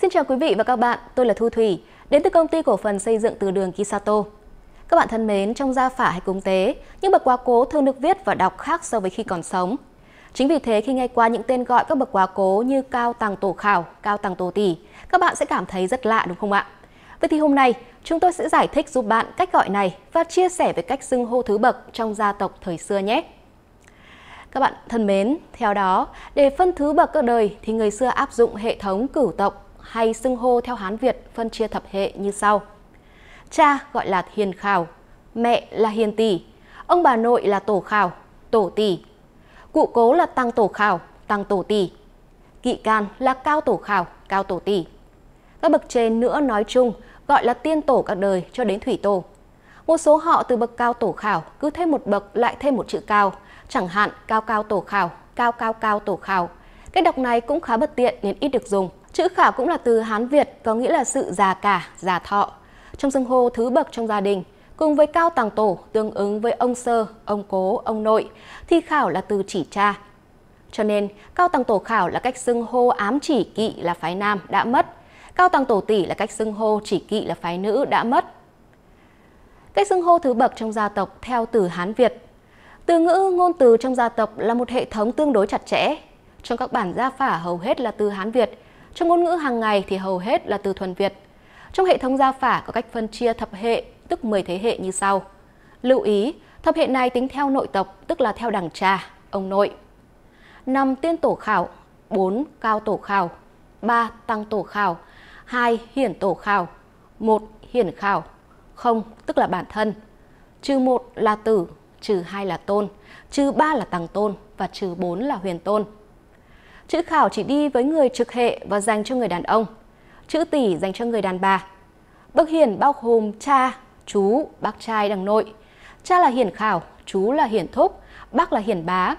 Xin chào quý vị và các bạn, tôi là Thu Thủy, đến từ công ty cổ phần xây dựng từ đường Kisato. Các bạn thân mến, trong gia phả hay cúng tế, những bậc quá cố thường được viết và đọc khác so với khi còn sống. Chính vì thế khi nghe qua những tên gọi các bậc quá cố như Cao Tàng Tổ Khảo, Cao Tàng Tổ Tỷ, các bạn sẽ cảm thấy rất lạ đúng không ạ? Vậy thì hôm nay, chúng tôi sẽ giải thích giúp bạn cách gọi này và chia sẻ về cách xưng hô thứ bậc trong gia tộc thời xưa nhé. Các bạn thân mến, theo đó, để phân thứ bậc các đời thì người xưa áp dụng hệ thống cửu tộc hay xưng hô theo Hán Việt phân chia thập hệ như sau. Cha gọi là hiền khảo, mẹ là hiền tỷ, ông bà nội là tổ khảo, tổ tỷ. Cụ cố là tăng tổ khảo, tăng tổ tỷ. Kỵ can là cao tổ khảo, cao tổ tỷ. Các bậc trên nữa nói chung gọi là tiên tổ các đời cho đến thủy tổ. Một số họ từ bậc cao tổ khảo cứ thêm một bậc lại thêm một chữ cao, chẳng hạn cao cao tổ khảo, cao cao cao tổ khảo. Cách đọc này cũng khá bất tiện nên ít được dùng. Chữ khả cũng là từ Hán Việt có nghĩa là sự già cả, già thọ. Trong xưng hô thứ bậc trong gia đình, cùng với cao tàng tổ tương ứng với ông sơ, ông cố, ông nội, thì khảo là từ chỉ cha. Cho nên, cao tàng tổ khảo là cách xưng hô ám chỉ kỵ là phái nam đã mất. Cao tàng tổ tỷ là cách xưng hô chỉ kỵ là phái nữ đã mất. Cách xưng hô thứ bậc trong gia tộc theo từ Hán Việt. Từ ngữ ngôn từ trong gia tộc là một hệ thống tương đối chặt chẽ. Trong các bản gia phả hầu hết là từ Hán Việt, trong ngôn ngữ hàng ngày thì hầu hết là từ thuần Việt. Trong hệ thống giao phả có cách phân chia thập hệ, tức 10 thế hệ như sau. Lưu ý, thập hệ này tính theo nội tộc, tức là theo đảng cha, ông nội. 5. Tiên tổ khảo 4. Cao tổ khảo 3. Tăng tổ khảo 2. Hiển tổ khảo 1. Hiển khảo 0. Tức là bản thân Trừ 1 là tử, trừ 2 là tôn, trừ 3 là tăng tôn và trừ 4 là huyền tôn. Chữ khảo chỉ đi với người trực hệ và dành cho người đàn ông. Chữ tỷ dành cho người đàn bà. Bậc hiển bao gồm cha, chú, bác trai đằng nội. Cha là hiển khảo, chú là hiển thúc, bác là hiển bá.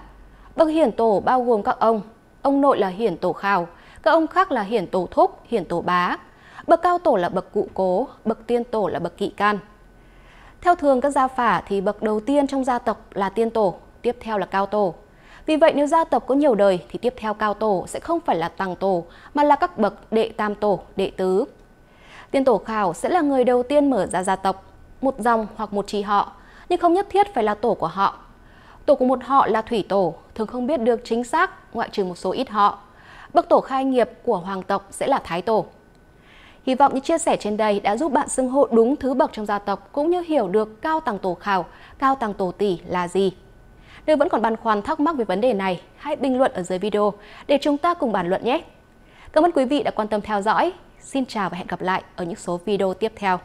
Bậc hiển tổ bao gồm các ông. Ông nội là hiển tổ khảo, các ông khác là hiển tổ thúc, hiển tổ bá. Bậc cao tổ là bậc cụ cố, bậc tiên tổ là bậc kỵ can. Theo thường các gia phả thì bậc đầu tiên trong gia tộc là tiên tổ, tiếp theo là cao tổ. Vì vậy nếu gia tộc có nhiều đời thì tiếp theo cao tổ sẽ không phải là tăng tổ mà là các bậc đệ tam tổ, đệ tứ. Tiên tổ khảo sẽ là người đầu tiên mở ra gia tộc, một dòng hoặc một chi họ, nhưng không nhất thiết phải là tổ của họ. Tổ của một họ là thủy tổ, thường không biết được chính xác ngoại trừ một số ít họ. Bậc tổ khai nghiệp của hoàng tộc sẽ là thái tổ. Hy vọng những chia sẻ trên đây đã giúp bạn xưng hộ đúng thứ bậc trong gia tộc cũng như hiểu được cao tăng tổ khảo, cao tăng tổ tỷ là gì. Nếu vẫn còn băn khoăn thắc mắc về vấn đề này, hãy bình luận ở dưới video để chúng ta cùng bàn luận nhé. Cảm ơn quý vị đã quan tâm theo dõi. Xin chào và hẹn gặp lại ở những số video tiếp theo.